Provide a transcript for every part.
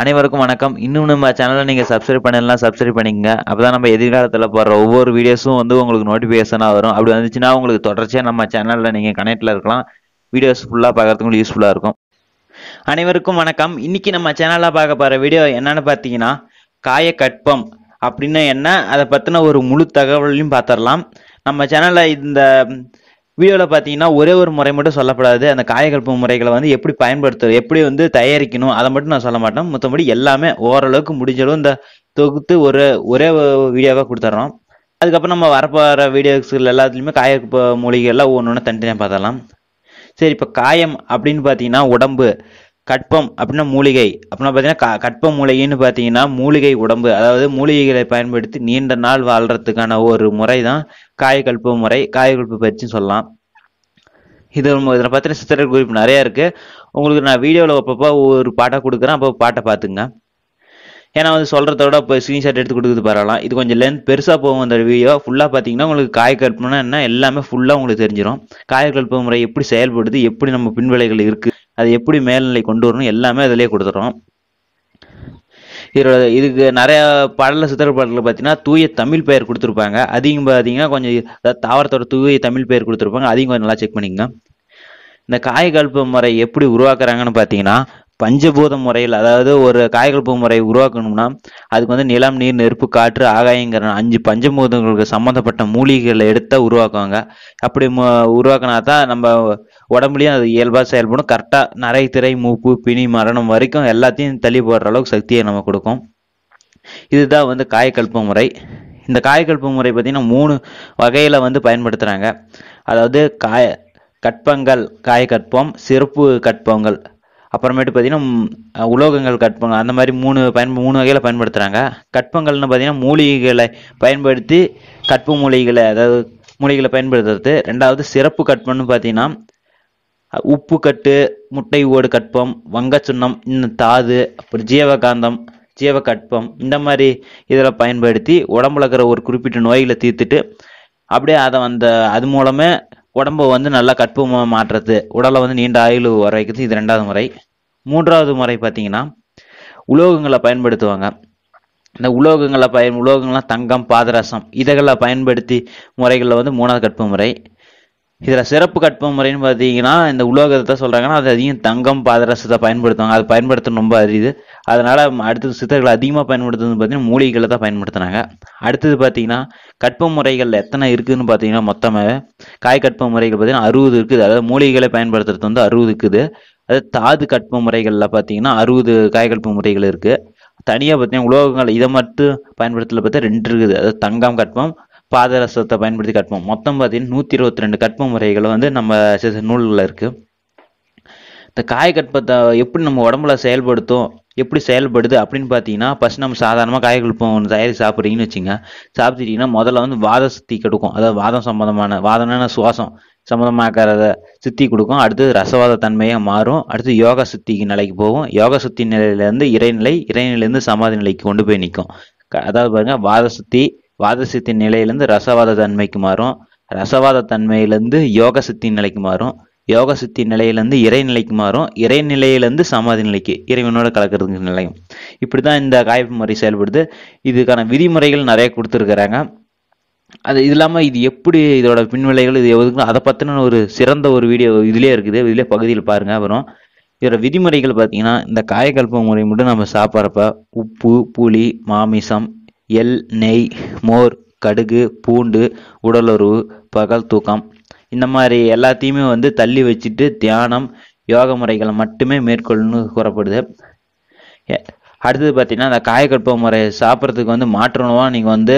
அனைவருக்கும் வணக்கம் இன்னும் நம்ம சேனலை நீங்கள் சப்ஸ்கிரைப் பண்ணலாம் சப்ஸ்கிரைப் பண்ணிங்க அப்போ தான் நம்ம எதிர்காலத்தில் போடுற ஒவ்வொரு வீடியோஸும் வந்து உங்களுக்கு நோட்டிஃபிகேஷனாக வரும் அப்படி வந்துச்சுன்னா உங்களுக்கு தொடர்ச்சியாக நம்ம சேனலில் நீங்கள் கனெக்டில் இருக்கலாம் வீடியோஸ் ஃபுல்லாக பார்க்குறதுக்கு யூஸ்ஃபுல்லாக இருக்கும் அனைவருக்கும் வணக்கம் இன்றைக்கி நம்ம சேனலில் பார்க்க போகிற வீடியோ என்னென்னு பார்த்தீங்கன்னா காய கட்பம் அப்படின்னா என்ன அதை பற்றின ஒரு முழு தகவலையும் பார்த்துடலாம் நம்ம சேனலில் இந்த வீடியோவில் பார்த்தீங்கன்னா ஒரே ஒரு முறை மட்டும் சொல்லப்படாது அந்த காயக்கல்ப்பு முறைகளை வந்து எப்படி பயன்படுத்துறது எப்படி வந்து தயாரிக்கணும் அதை மட்டும் நான் சொல்ல மாட்டேன் மற்றபடி எல்லாமே ஓரளவுக்கு முடிஞ்சளவு இந்த தொகுத்து ஒரு ஒரே வீடியோவாக கொடுத்துட்றோம் அதுக்கப்புறம் நம்ம வரப்போகிற வீடியோஸ்கள் எல்லாத்துலேயுமே காயகல்பு மூலிகைகள்லாம் ஒன்று ஒன்று தனித்தனியாக பார்த்தலாம் சரி இப்போ காயம் அப்படின்னு பார்த்தீங்கன்னா உடம்பு கற்பம் அப்படின்னா மூலிகை அப்படின்னா பார்த்தீங்கன்னா கற்ப மூலிகைன்னு பார்த்தீங்கன்னா மூலிகை உடம்பு அதாவது மூலிகைகளை பயன்படுத்தி நீண்ட நாள் வாழ்கிறதுக்கான ஒரு முறை தான் காயக்கல்ப முறை காயக்கல்பு பயிற்சின்னு சொல்லலாம் இது இதில் பார்த்தீங்கன்னா சித்திரை குறிப்பு நிறையா இருக்குது உங்களுக்கு நான் வீடியோவில் அப்பப்போ ஒரு பாட்டை கொடுக்குறேன் அப்போ பாட்டை பார்த்துங்க ஏன்னா வந்து சொல்கிறத விட இப்போ ஸ்க்ரீன்ஷாட் எடுத்து கொடுக்குறது பரவாயில்ல இது கொஞ்சம் லென்த் பெருசாக போகும் அந்த வீடியோ ஃபுல்லாக பார்த்தீங்கன்னா உங்களுக்கு காயக்கற்பனை என்ன எல்லாமே ஃபுல்லாக உங்களுக்கு தெரிஞ்சிடும் காயக்கல்பு முறை எப்படி செயல்படுது எப்படி நம்ம பின்விளைகள் இருக்குது அது எப்படி மேல்நிலை கொண்டு வரணும் எல்லாமே அதிலே கொடுத்துறோம் இதோட இதுக்கு நிறையா பாடலில் சித்திர பாடல்கள் பார்த்தீங்கன்னா தூய தமிழ் பெயர் கொடுத்துருப்பாங்க அதிகம் பார்த்தீங்கன்னா கொஞ்சம் அதாவது தாவரத்தோட தூய தமிழ் பெயர் கொடுத்துருப்பாங்க அதையும் கொஞ்சம் நல்லா செக் பண்ணிக்கோங்க இந்த காய்கல்ப முறை எப்படி உருவாக்குறாங்கன்னு பார்த்தீங்கன்னா பஞ்சபூத முறையில் அதாவது ஒரு காயகல்பு முறையை உருவாக்கணும்னா அதுக்கு வந்து நிலம் நீர் நெருப்பு காற்று ஆகாயங்கிற அஞ்சு பஞ்சபூதங்களுக்கு சம்மந்தப்பட்ட மூலிகைகளை எடுத்தால் உருவாக்குவாங்க அப்படி உருவாக்கினா தான் நம்ம உடம்புலையும் அது இயல்பாக செயல்படும் கரெக்டாக நரை திரை மூப்பு பிணி மரணம் வரைக்கும் எல்லாத்தையும் தள்ளி போடுற அளவுக்கு சக்தியை நம்ம கொடுக்கும் இதுதான் வந்து காயக்கல்ப முறை இந்த காயக்கல்ப முறை பார்த்தீங்கன்னா மூணு வகையில் வந்து பயன்படுத்துகிறாங்க அதாவது காய கற்பங்கள் காயக்கற்பம் சிறப்பு கற்பங்கள் அப்புறமேட்டு பார்த்தீங்கன்னா உலோகங்கள் கற்பங்கள் அந்த மாதிரி மூணு பயன் மூணு வகையில் பயன்படுத்துகிறாங்க கற்பங்கள்னு பார்த்தீங்கன்னா மூலிகைகளை பயன்படுத்தி கற்பு மூலிகளை அதாவது மூலிகளை பயன்படுத்துறது ரெண்டாவது சிறப்பு கற்பம்னு பார்த்தீங்கன்னா உப்பு கட்டு முட்டை ஓடு கற்பம் வங்கச்சுண்ணம் இன்னும் தாது அப்புறம் ஜீவகாந்தம் கற்பம் இந்த மாதிரி இதில் பயன்படுத்தி உடம்புல இருக்கிற ஒரு குறிப்பிட்ட நோய்களை தீர்த்துட்டு அப்படியே அதை அந்த அது மூலமே உடம்பு வந்து நல்லா கற்பமாக மாற்றுறது உடலை வந்து நீண்ட ஆயுள் வர வைக்கிறது இது ரெண்டாவது முறை மூன்றாவது முறை பார்த்தீங்கன்னா உலோகங்களை பயன்படுத்துவாங்க இந்த உலோகங்களை பயன் உலோகங்கள்லாம் தங்கம் பாதரசம் இதகளை பயன்படுத்தி முறைகளில் வந்து மூணாவது கற்பு முறை இதில் சிறப்பு கற்ப முறைன்னு பார்த்தீங்கன்னா இந்த உலோகத்தை சொல்கிறாங்கன்னா அது அதிகம் தங்கம் பாதரசத்தை பயன்படுத்துவாங்க அது பயன்படுத்தணும் ரொம்ப அரியுது அதனால் அடுத்தது சித்தர்கள் அதிகமாக பயன்படுத்துறது பார்த்திங்கன்னா மூலிகைகளை தான் பயன்படுத்தினாங்க அடுத்தது பார்த்திங்கன்னா கற்ப முறைகள் எத்தனை இருக்குதுன்னு பார்த்தீங்கன்னா மொத்தமாக காய் கற்ப முறைகள் பார்த்திங்கன்னா அறுபது இருக்குது அதாவது மூலிகைகளை பயன்படுத்துறது வந்து அறுபது இருக்குது அது தாது கற்ப முறைகளில் பார்த்தீங்கன்னா அறுபது கற்ப முறைகள் இருக்குது தனியாக பார்த்தீங்கன்னா உலோகங்கள் இதை மட்டும் பயன்படுத்தல பார்த்தா ரெண்டு இருக்குது அதாவது தங்கம் கற்பம் பாதரசத்தை பயன்படுத்தி கற்போம் மொத்தம் பார்த்தீங்கன்னா நூற்றி இருபத்தி ரெண்டு கற்ப முறைகளை வந்து நம்ம நூல்களில் இருக்குது இந்த கற்பத்தை எப்படி நம்ம உடம்புல செயல்படுத்தும் எப்படி செயல்படுது அப்படின்னு பார்த்தீங்கன்னா ஃபஸ்ட் நம்ம சாதாரணமாக காயக்குழப்பம் ஒன்று தயாரித்து சாப்பிட்றீங்கன்னு வச்சுங்க சாப்பிட்டுட்டீங்கன்னா முதல்ல வந்து வாத சுத்தி கொடுக்கும் அதாவது வாதம் சம்பந்தமான வாதம்னா சுவாசம் சம்மந்தமாக்கிறத சுத்தி கொடுக்கும் அடுத்து ரசவாத தன்மையாக மாறும் அடுத்து யோகா சித்திக்கு நிலைக்கு போகும் யோகா சுத்தி நிலையிலேருந்து இறைநிலை இறைநிலையிலேருந்து சமாதி நிலைக்கு கொண்டு போய் நிற்கும் அதாவது பாருங்கள் வாத சுத்தி வாத சுத்தி நிலையிலேருந்து ரசவாத தன்மைக்கு மாறும் ரசவாத தன்மையிலேருந்து யோக சுத்தி நிலைக்கு மாறும் யோக சித்தி நிலையிலேருந்து இறைநிலைக்கு மாறும் இறைநிலையிலேருந்து சமாதி நிலைக்கு இறைவனோட கலக்கிறது நிலையும் இப்படி தான் இந்த காய்ப்பு முறை செயல்படுது இதுக்கான விதிமுறைகள் நிறைய கொடுத்துருக்குறாங்க அது இது இல்லாமல் இது எப்படி இதோட பின்விளைகள் இது எதுக்கு அதை பற்றின ஒரு சிறந்த ஒரு வீடியோ இதுலேயே இருக்குது இதுலேயே பகுதியில் பாருங்கள் அப்புறம் இதோட விதிமுறைகள் பார்த்தீங்கன்னா இந்த காயக்கல்ப முறை மட்டும் நம்ம சாப்பிட்றப்ப உப்பு புளி மாமிசம் எல் நெய் மோர் கடுகு பூண்டு உடலுறவு பகல் தூக்கம் இந்த மாதிரி எல்லாத்தையுமே வந்து தள்ளி வச்சுட்டு தியானம் யோக முறைகளை மட்டுமே மேற்கொள்ளணும்னு கூறப்படுது அடுத்தது பார்த்தீங்கன்னா அந்த காயக்கற்ப முறை சாப்பிட்றதுக்கு வந்து மாற்று உணவாக நீங்கள் வந்து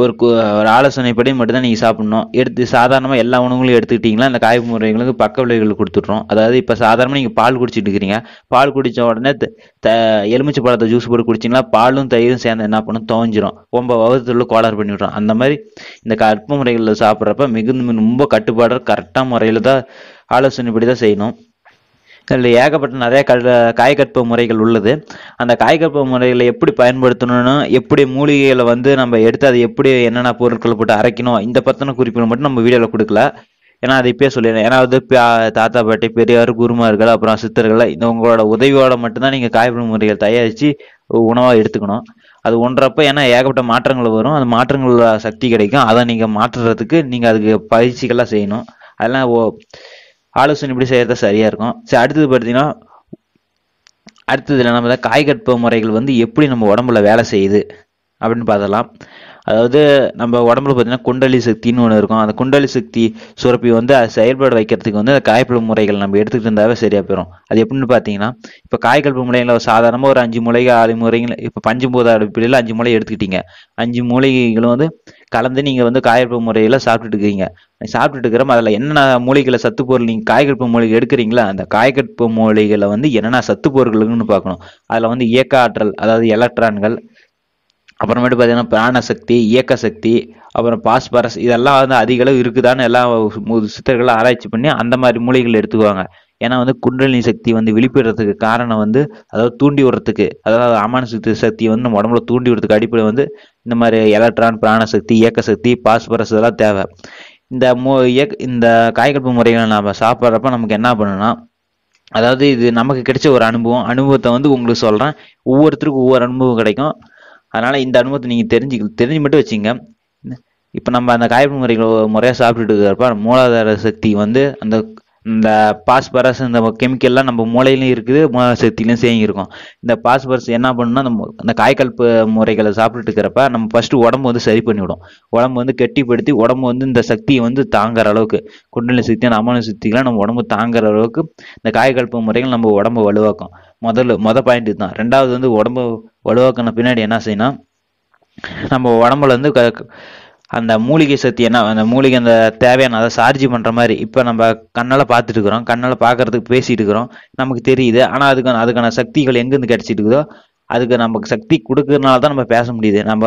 ஒரு ஒரு ஆலோசனைப்படி மட்டும்தான் நீங்கள் சாப்பிட்ணும் எடுத்து சாதாரணமாக எல்லா உணவுகளும் எடுத்துக்கிட்டிங்கன்னா அந்த காய்ப்பு முறைகளுக்கு பக்க விளைவுகள் கொடுத்துட்றோம் அதாவது இப்போ சாதாரணமாக நீங்கள் பால் குடிச்சிட்டு இருக்கிறீங்க பால் குடித்த உடனே த எலுமிச்சை பழத்தை ஜூஸ் போட்டு குடிச்சிங்கன்னா பாலும் தயிரும் சேர்ந்து என்ன பண்ணும் துவஞ்சிரும் ரொம்ப வகுத்துள்ள கோளாறு பண்ணிவிட்றோம் அந்த மாதிரி இந்த கற்ப முறைகளில் சாப்பிட்றப்ப மிகுந்த ரொம்ப கட்டுப்பாடு கரெக்டாக முறையில் தான் ஆலோசனைப்படி தான் செய்யணும் ஏகப்பட்ட நிறைய கல் காய்கற்ப முறைகள் உள்ளது அந்த காய்கற்ப முறைகளை எப்படி பயன்படுத்தணும்னு எப்படி மூலிகைகளை வந்து நம்ம எடுத்து அதை எப்படி என்னென்ன பொருட்களை போட்டு அரைக்கணும் இந்த பற்றின குறிப்புகள் மட்டும் நம்ம வீடியோவில் கொடுக்கல ஏன்னா அதை இப்பயே சொல்லிடுறேன் ஏன்னா வந்து தாத்தா பாட்டி பெரியார் குருமார்கள் அப்புறம் சித்தர்கள் இந்த உங்களோட உதவியோட மட்டும்தான் நீங்கள் காய்கறி முறைகள் தயாரித்து உணவாக எடுத்துக்கணும் அது ஒன்றப்ப ஏன்னா ஏகப்பட்ட மாற்றங்கள் வரும் அந்த மாற்றங்களோட சக்தி கிடைக்கும் அதை நீங்கள் மாற்றுறதுக்கு நீங்கள் அதுக்கு பயிற்சிகள்லாம் செய்யணும் அதெல்லாம் ஆலோசனை இப்படி செய்கிறது சரியாக இருக்கும் சரி அடுத்தது பார்த்தீங்கன்னா அடுத்ததில் நம்ம காய்கற்ப முறைகள் வந்து எப்படி நம்ம உடம்புல வேலை செய்யுது அப்படின்னு பார்த்தலாம் அதாவது நம்ம உடம்புல பார்த்தீங்கன்னா குண்டலி சக்தின்னு ஒன்று இருக்கும் அந்த குண்டலி சக்தி சுரப்பி வந்து அதை செயல்பட வைக்கிறதுக்கு வந்து அந்த காய்கல்பு முறைகள் நம்ம எடுத்துகிட்டு இருந்தாவே சரியாக போயிடும் அது எப்படின்னு பார்த்தீங்கன்னா இப்போ காய்கல்பு முறைகளில் சாதாரணமாக ஒரு அஞ்சு மூளைகள் ஆறு முறைகள் இப்போ பஞ்சபூத அடிப்படையில் அஞ்சு மூளை எடுத்துக்கிட்டீங்க அஞ்சு மூளைகளும் வந்து கலந்து நீங்கள் வந்து காயகல்பு முறையில் சாப்பிட்டுட்டு இருக்கீங்க சாப்பிட்டுட்டு இருக்கிறோம் அதில் என்னென்ன மூலிகளை சத்து பொருள் நீங்கள் காய்கற்ப மூலிகை எடுக்கிறீங்களா அந்த காய்கற்ப மூலிகளை வந்து என்னென்ன சத்து பொருள்கள்னு பார்க்கணும் அதில் வந்து இயக்க ஆற்றல் அதாவது எலக்ட்ரான்கள் அப்புறமேட்டு பார்த்தீங்கன்னா பிராணசக்தி இயக்க சக்தி அப்புறம் பாஸ்பரஸ் இதெல்லாம் வந்து அதிக அளவு இருக்குதான்னு எல்லாம் சித்தர்களும் ஆராய்ச்சி பண்ணி அந்த மாதிரி மூலிகள் எடுத்துக்குவாங்க ஏன்னா வந்து குண்டலினி சக்தி வந்து வெளிப்படுறதுக்கு காரணம் வந்து அதாவது தூண்டி விடுறதுக்கு அதாவது அமான சக்தி வந்து நம்ம உடம்புல தூண்டி விடுறதுக்கு அடிப்படை வந்து இந்த மாதிரி எலக்ட்ரான் பிராணசக்தி இயக்க சக்தி பாஸ்பரஸ் இதெல்லாம் தேவை இந்த மோ இயக்க இந்த காய்கற்பு முறைகளை நம்ம சாப்பிட்றப்ப நமக்கு என்ன பண்ணணும்னா அதாவது இது நமக்கு கிடைச்ச ஒரு அனுபவம் அனுபவத்தை வந்து உங்களுக்கு சொல்கிறேன் ஒவ்வொருத்தருக்கும் ஒவ்வொரு அனுபவம் கிடைக்கும் அதனால் இந்த அனுபவத்தை நீங்கள் தெரிஞ்சு தெரிஞ்சு மட்டும் வச்சுங்க இப்போ நம்ம அந்த காய்ப்பு முறைகள் முறையாக சாப்பிட்டுட்டு இருக்கிறப்ப மூலாதார சக்தி வந்து அந்த இந்த பாஸ்பரஸ் இந்த கெமிக்கல்லாம் நம்ம மூளையிலையும் இருக்குது மூலாதார சக்தியிலையும் சேங்கிருக்கும் இந்த பாஸ்பரஸ் என்ன பண்ணுன்னா நம்ம அந்த காய்கல்ப்பு முறைகளை சாப்பிட்டுட்டு இருக்கிறப்ப நம்ம ஃபஸ்ட்டு உடம்பு வந்து சரி பண்ணிவிடும் உடம்பு வந்து கெட்டிப்படுத்தி உடம்பு வந்து இந்த சக்தியை வந்து தாங்குற அளவுக்கு குண்டலி சக்தியான அமான சக்திகளாம் நம்ம உடம்பு தாங்குற அளவுக்கு இந்த காய்கல்ப்பு முறைகள் நம்ம உடம்பு வலுவாக்கும் முதல்ல மொதல் பாயிண்ட் தான் ரெண்டாவது வந்து உடம்பு வலுவாக்கின பின்னாடி என்ன செய்யணும் நம்ம உடம்புல வந்து அந்த மூலிகை சக்தி என்ன அந்த மூலிகை அந்த தேவையான அதை சார்ஜ் பண்ணுற மாதிரி இப்போ நம்ம கண்ணால் பார்த்துட்டு இருக்கிறோம் கண்ணால் பார்க்குறதுக்கு பேசிட்டு இருக்கிறோம் நமக்கு தெரியுது ஆனால் அதுக்கான அதுக்கான சக்திகள் எங்கேருந்து கிடச்சிட்டு இருக்குதோ அதுக்கு நமக்கு சக்தி கொடுக்கறதுனால தான் நம்ம பேச முடியுது நம்ம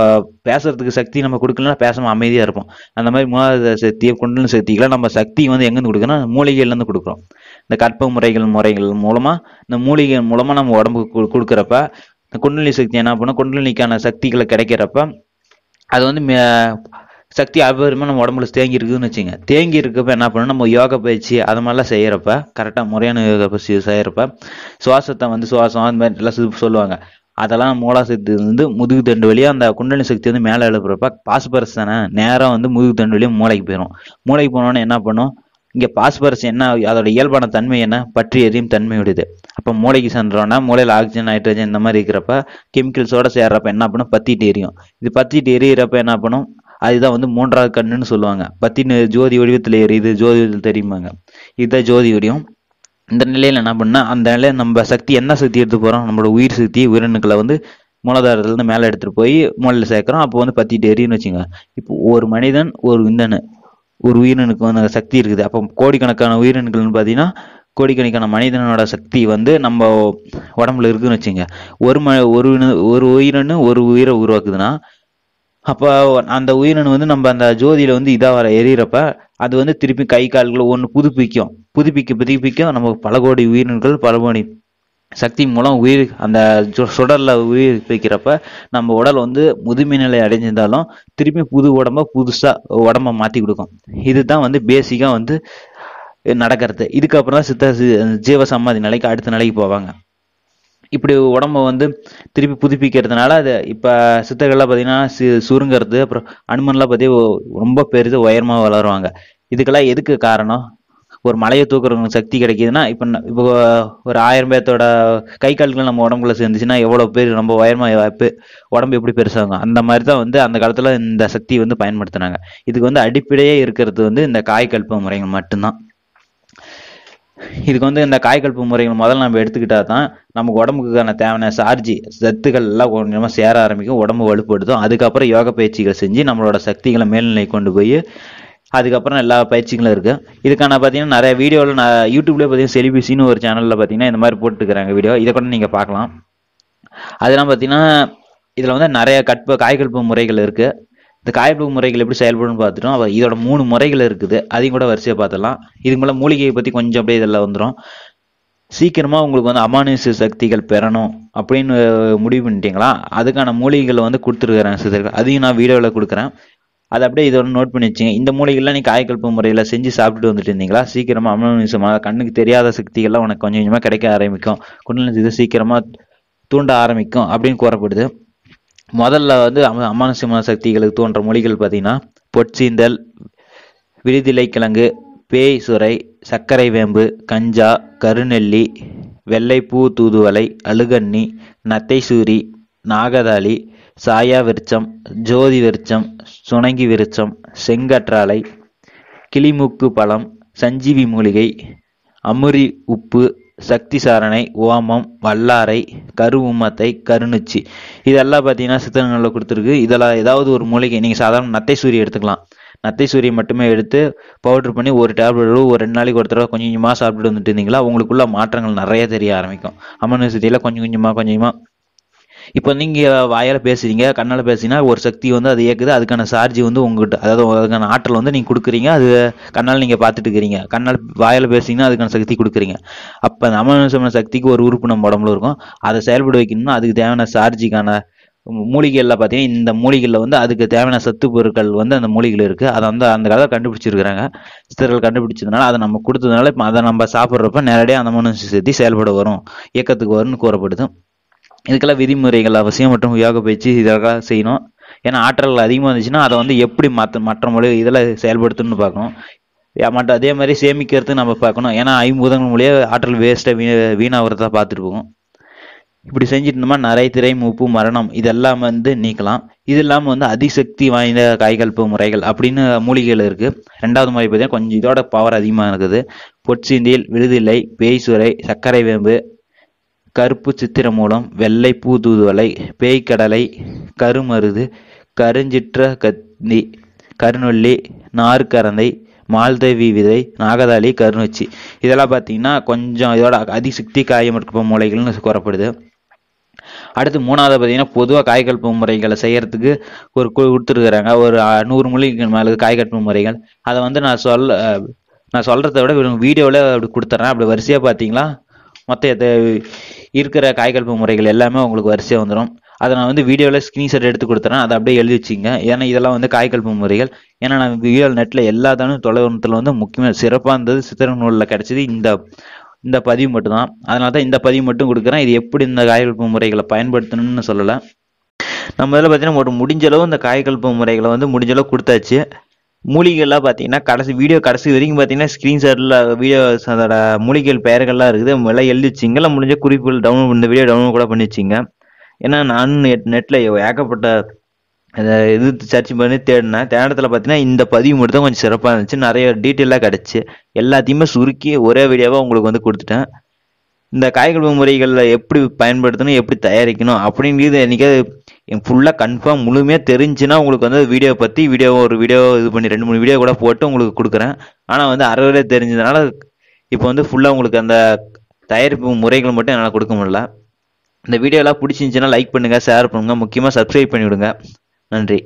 பேசுறதுக்கு சக்தி நம்ம கொடுக்கலன்னா பேசாமல் அமைதியாக இருப்போம் அந்த மாதிரி மூலாத சக்தியை குண்டல சக்திகளை நம்ம சக்தி வந்து எங்கேருந்து கொடுக்குறோம் மூலிகையிலேருந்து கொடுக்குறோம் இந்த கற்ப முறைகள் முறைகள் மூலமாக இந்த மூலிகை மூலமாக நம்ம உடம்புக்கு கொடுக்குறப்ப குண்டலினி சக்தி என்ன பண்ணும் குண்டலினிக்கான சக்திகளை கிடைக்கிறப்ப அது வந்து சக்தி அபரிமாக நம்ம உடம்புல தேங்கி இருக்குதுன்னு வச்சுங்க தேங்கி இருக்கப்ப என்ன பண்ணணும் நம்ம யோகா பயிற்சி அது மாதிரிலாம் செய்கிறப்ப கரெக்டாக முறையான யோகா பயிற்சி செய்கிறப்ப சுவாசத்தை வந்து சுவாசம் அந்த மாதிரிலாம் சொல்லுவாங்க அதெல்லாம் மூலா சக்தி வந்து முதுகு தண்டு வழியாக அந்த குண்டலி சக்தி வந்து மேலே எழுப்புறப்ப பாசுபரஸ் தானே நேராக வந்து முதுகு தண்டு வழியும் மூளைக்கு போயிடும் மூளைக்கு போனோன்னு என்ன பண்ணும் இங்கே பாஸ்பரஸ் என்ன அதோட இயல்பான தன்மை என்ன பற்றி எரியும் தன்மையுடையது அப்போ மூளைக்கு சென்றோன்னா மூளையில் ஆக்சிஜன் ஹைட்ரஜன் இந்த மாதிரி இருக்கிறப்ப கெமிக்கல்ஸோட சேர்றப்ப என்ன பண்ணும் பத்திட்டு எரியும் இது பத்திட்டு எரியிறப்ப என்ன பண்ணும் அதுதான் வந்து மூன்றாவது கண்ணுன்னு சொல்லுவாங்க பத்தின்னு ஜோதி வடிவத்தில் எரியுது ஜோதி வடிவத்தில் தெரியுமாங்க இதுதான் ஜோதி வடிவம் இந்த நிலையில் என்ன பண்ணால் அந்த நிலையில் நம்ம சக்தி என்ன சக்தி எடுத்து போகிறோம் நம்மளோட உயிர் சக்தி உயிரணுக்களை வந்து மூலாதாரத்துலேருந்து மேலே எடுத்துகிட்டு போய் மூளையில் சேர்க்குறோம் அப்போ வந்து பத்திட்டு எரியுன்னு வச்சுங்க இப்போ ஒரு மனிதன் ஒரு விந்தனு ஒரு உயிரினுக்கு வந்து சக்தி இருக்குது அப்போ கோடிக்கணக்கான உயிரினங்கள்னு பார்த்தீங்கன்னா கோடிக்கணக்கான மனிதனோட சக்தி வந்து நம்ம உடம்புல இருக்குன்னு வச்சுங்க ஒரு ம ஒரு ஒரு உயிரினு ஒரு உயிரை உருவாக்குதுன்னா அப்போ அந்த உயிரினம் வந்து நம்ம அந்த ஜோதியில் வந்து இதாக வர எரியறப்ப அது வந்து திருப்பி கை கால்களை ஒன்று புதுப்பிக்கும் புதுப்பிக்க புதுப்பிக்க நமக்கு பல கோடி உயிரினங்கள் பல கோடி சக்தி மூலம் உயிர் அந்த சுடரில் உயிர் வைக்கிறப்ப நம்ம உடல் வந்து முதுமை நிலை அடைஞ்சிருந்தாலும் திரும்பி புது உடம்ப புதுசாக உடம்ப மாற்றி கொடுக்கும் இதுதான் வந்து பேசிக்காக வந்து நடக்கிறது இதுக்கப்புறம் தான் சித்த ஜீவ சமாதி நிலைக்கு அடுத்த நிலைக்கு போவாங்க இப்படி உடம்ப வந்து திருப்பி புதுப்பிக்கிறதுனால அது இப்போ சித்தர்கள்லாம் பார்த்தீங்கன்னா சு சுருங்கிறது அப்புறம் அனுமன்லாம் பார்த்தீங்கன்னா ரொம்ப பெரிது உயரமாக வளருவாங்க இதுக்கெல்லாம் எதுக்கு காரணம் ஒரு மலையை தூக்குறவங்க சக்தி கிடைக்கிதுன்னா இப்போ இப்போ ஒரு ஆயிரம் பேர்த்தோட கை கால்கள் நம்ம உடம்புக்குள்ள சேர்ந்துச்சுன்னா எவ்வளோ பேர் ரொம்ப உயரமாக உடம்பு எப்படி பெருசாகும் அந்த மாதிரி தான் வந்து அந்த காலத்தில் இந்த சக்தியை வந்து பயன்படுத்தினாங்க இதுக்கு வந்து அடிப்படையே இருக்கிறது வந்து இந்த காய் கல்ப முறைகள் மட்டும்தான் இதுக்கு வந்து இந்த காய்கல்பு முறைகள் முதல்ல நம்ம எடுத்துக்கிட்டா தான் நமக்கு உடம்புக்கான தேவையான சார்ஜி சத்துக்கள் எல்லாம் கொஞ்சமாக சேர ஆரம்பிக்கும் உடம்பு வலுப்படுத்தும் அதுக்கப்புறம் யோக பயிற்சிகள் செஞ்சு நம்மளோட சக்திகளை மேல்நிலை கொண்டு போய் அதுக்கப்புறம் எல்லா பயிற்சிகளும் இருக்குது இதுக்கான பார்த்தீங்கன்னா நிறைய வீடியோவில் நான் யூடியூப்லேயே பார்த்தீங்கன்னா செலிபிசின்னு ஒரு சேனலில் பார்த்தீங்கன்னா இந்த மாதிரி போட்டுக்கிறாங்க வீடியோ இதை கூட நீங்கள் பார்க்கலாம் அதெல்லாம் பார்த்தீங்கன்னா இதில் வந்து நிறைய கட்ப காய்கல்பு முறைகள் இருக்குது இந்த காய்ப்பு முறைகள் எப்படி செயல்படும் பார்த்துட்டோம் அப்போ இதோட மூணு முறைகள் இருக்குது அதையும் கூட வரிசையாக பார்த்துடலாம் இதுக்கு மேலே மூலிகையை பற்றி கொஞ்சம் அப்படியே இதெல்லாம் வந்துடும் சீக்கிரமாக உங்களுக்கு வந்து அமானுஷ சக்திகள் பெறணும் அப்படின்னு முடிவு பண்ணிட்டீங்களா அதுக்கான மூலிகைகளை வந்து கொடுத்துருக்குறேன் சிதர்கள் அதையும் நான் வீடியோவில் கொடுக்குறேன் அதை அப்படியே இதோட நோட் பண்ணி வச்சுங்க இந்த மூலிகைலாம் நீ காயக்கல்பு முறையில் செஞ்சு சாப்பிட்டுட்டு வந்துட்டு இருந்தீங்களா சீக்கிரமாக அமிர்தமாக கண்ணுக்கு தெரியாத சக்திகள்லாம் உனக்கு கொஞ்சம் கொஞ்சமாக கிடைக்க ஆரம்பிக்கும் குண்டலினி இது சீக்கிரமாக தூண்ட ஆரம்பிக்கும் அப்படின்னு கூறப்படுது முதல்ல வந்து அமானுஷ்யமான சக்திகளுக்கு தோன்ற மொழிகள் பார்த்தீங்கன்னா பொற்சீந்தல் விருதிலை கிழங்கு பேய் சுரை சர்க்கரை வேம்பு கஞ்சா கருநெல்லி வெள்ளைப்பூ தூதுவளை அழுகண்ணி நத்தை சூரி நாகதாளி சாயா விருச்சம் ஜோதி விருச்சம் சுணங்கி விருச்சம் செங்கற்றாலை கிளிமூக்கு பழம் சஞ்சீவி மூலிகை அமுரி உப்பு சக்தி சாரணை ஓமம் வல்லாரை கரு உம்மத்தை கருணுச்சி இதெல்லாம் பார்த்தீங்கன்னா சித்தனங்களில் கொடுத்துருக்கு இதெல்லாம் ஏதாவது ஒரு மூலிகை நீங்கள் சாதாரண நத்தை சூரிய எடுத்துக்கலாம் நத்தை சூரிய மட்டுமே எடுத்து பவுடர் பண்ணி ஒரு டேப்லெட் ஒரு ரெண்டு நாளைக்கு ஒரு தடவை கொஞ்சம் கொஞ்சமாக சாப்பிட்டு வந்துட்டு இருந்தீங்களா உங்களுக்குள்ள மாற்றங்கள் நிறைய தெரிய ஆரம்பிக்கும் அம்மன் அமனசிட்டியில் கொஞ்சம் கொஞ்சமாக கொஞ்சமாக இப்போ நீங்கள் வாயால் பேசுகிறீங்க கண்ணால் பேசுறீங்கன்னா ஒரு சக்தி வந்து அது இயக்குது அதுக்கான சார்ஜ் வந்து உங்கள்கிட்ட அதாவது அதுக்கான ஆற்றல் வந்து நீங்கள் கொடுக்குறீங்க அது கண்ணால் நீங்கள் பார்த்துட்டு இருக்கிறீங்க கண்ணால் வாயால் பேசுறீங்கன்னா அதுக்கான சக்தி கொடுக்குறீங்க அப்போ நம்ம சொன்ன சக்திக்கு ஒரு உறுப்பு நம்ம உடம்புல இருக்கும் அதை செயல்பட வைக்கணும்னா அதுக்கு தேவையான சார்ஜிக்கான மூலிகைகளில் பார்த்தீங்கன்னா இந்த மூலிகையில் வந்து அதுக்கு தேவையான சத்து பொருட்கள் வந்து அந்த மூலிகையில் இருக்குது அதை வந்து அந்த காலத்தில் கண்டுபிடிச்சிருக்கிறாங்க சித்தர்கள் கண்டுபிடிச்சதுனால அதை நம்ம கொடுத்ததுனால இப்போ அதை நம்ம சாப்பிட்றப்ப நேரடியாக அந்த மனுஷன் சேர்த்து செயல்பட வரும் இயக்கத்துக்கு வரும்னு கூறப்படுது இதுக்கெல்லாம் விதிமுறைகள் அவசியம் மற்றும் யோக பயிற்சி இதெல்லாம் செய்யணும் ஏன்னா ஆற்றல் அதிகமாக இருந்துச்சுன்னா அதை வந்து எப்படி மற்ற மற்ற மொழி இதெல்லாம் செயல்படுத்தணும்னு பார்க்கணும் மற்ற அதே மாதிரி சேமிக்கிறது நம்ம பார்க்கணும் ஏன்னா ஐம்பூதங்கள் மூலியாக ஆற்றல் வேஸ்ட்டாக வீண வீணாகிறதா பார்த்துட்டு போகும் இப்படி செஞ்சிருந்தோம்னா நிறைய திரை மூப்பு மரணம் இதெல்லாம் வந்து நீக்கலாம் இது இல்லாமல் வந்து அதிசக்தி வாய்ந்த காய்கல்ப்பு முறைகள் அப்படின்னு மூலிகைகள் இருக்குது ரெண்டாவது முறை பார்த்தீங்கன்னா கொஞ்சம் இதோட பவர் அதிகமாக இருக்குது பொற்சிந்தில் விழுதில்லை பேய்சுரை சர்க்கரை வேம்பு கருப்பு மூலம் வெள்ளை பூதூதுவலை பேய்க்கடலை கருமருது கருஞ்சிற்ற கத்தி கருநொல்லி நார்கரந்தை மால்தேவி விதை நாகதாளி கருணுச்சி இதெல்லாம் பார்த்தீங்கன்னா கொஞ்சம் இதோட அதிசக்தி காயமற்கப்ப மூளைகள்னு கூறப்படுது அடுத்து மூணாவது பார்த்தீங்கன்னா பொதுவாக காய் கற்பு முறைகளை செய்யறதுக்கு ஒரு கொடுத்துருக்குறாங்க ஒரு நூறு மொழிக்கு மேலே காய் கற்பு முறைகள் அதை வந்து நான் சொல் நான் சொல்கிறத விட வீடியோவில் அப்படி கொடுத்துட்றேன் அப்படி வரிசையாக பார்த்தீங்களா மற்ற இருக்கிற காய்கல்பு முறைகள் எல்லாமே உங்களுக்கு வரிசையாக வந்துடும் அதை நான் வந்து வீடியோவில் ஸ்க்ரீன்ஷாட் எடுத்து கொடுத்துறேன் அதை அப்படியே எழுதி வச்சிங்க ஏன்னா இதெல்லாம் வந்து காய்கல்பு முறைகள் ஏன்னா நான் வீடியோ நெட்டில் எல்லாத்தாலும் தொலைவரத்தில் வந்து முக்கியமாக சிறப்பாக இருந்தது சித்திர நூலில் கிடச்சிது இந்த இந்த பதிவு மட்டும்தான் அதனால தான் இந்த பதிவு மட்டும் கொடுக்குறேன் இது எப்படி இந்த காய்கல்பு முறைகளை பயன்படுத்தணும்னு சொல்லலை நம்ம இதில் பார்த்தீங்கன்னா ஒரு முடிஞ்சளவு இந்த காய்கல்பு முறைகளை வந்து முடிஞ்சளவு கொடுத்தாச்சு மூலிகைலாம் பார்த்தீங்கன்னா கடைசி வீடியோ கடைசி வரைக்கும் பார்த்தீங்கன்னா ஸ்க்ரீன் ஸ்க்ரீன்ஷாட்டில் வீடியோ அதோட மூலிகைகள் பெயர்கள்லாம் இருக்குது எல்லாம் எழுதி வச்சிங்களா முடிஞ்ச குறிப்புகள் டவுன்லோட் பண்ண வீடியோ டவுன்லோட் கூட பண்ணி வச்சிங்க ஏன்னா நான் நெட் நெட்டில் ஏகப்பட்ட இது சர்ச் பண்ணி தேடினேன் தேடத்தில் பார்த்தீங்கன்னா இந்த பதிவு மட்டும் தான் கொஞ்சம் சிறப்பாக இருந்துச்சு நிறைய டீட்டெயிலாக கிடச்சி எல்லாத்தையுமே சுருக்கி ஒரே வீடியோவாக உங்களுக்கு வந்து கொடுத்துட்டேன் இந்த காய்கழுவு முறைகளில் எப்படி பயன்படுத்தணும் எப்படி தயாரிக்கணும் அப்படிங்கிறது என்றைக்காவது என் ஃபுல்லாக கன்ஃபார்ம் முழுமையாக தெரிஞ்சுன்னா உங்களுக்கு வந்து வீடியோ பற்றி வீடியோ ஒரு வீடியோ இது பண்ணி ரெண்டு மூணு வீடியோ கூட போட்டு உங்களுக்கு கொடுக்குறேன் ஆனால் வந்து அறவே தெரிஞ்சதுனால இப்போ வந்து ஃபுல்லாக உங்களுக்கு அந்த தயாரிப்பு முறைகள் மட்டும் என்னால் கொடுக்க முடியல இந்த வீடியோலாம் பிடிச்சிருந்துச்சுன்னா லைக் பண்ணுங்கள் ஷேர் பண்ணுங்கள் முக்கியமாக சப்ஸ்கிரைப் பண்ணிவிடுங்க நன்றி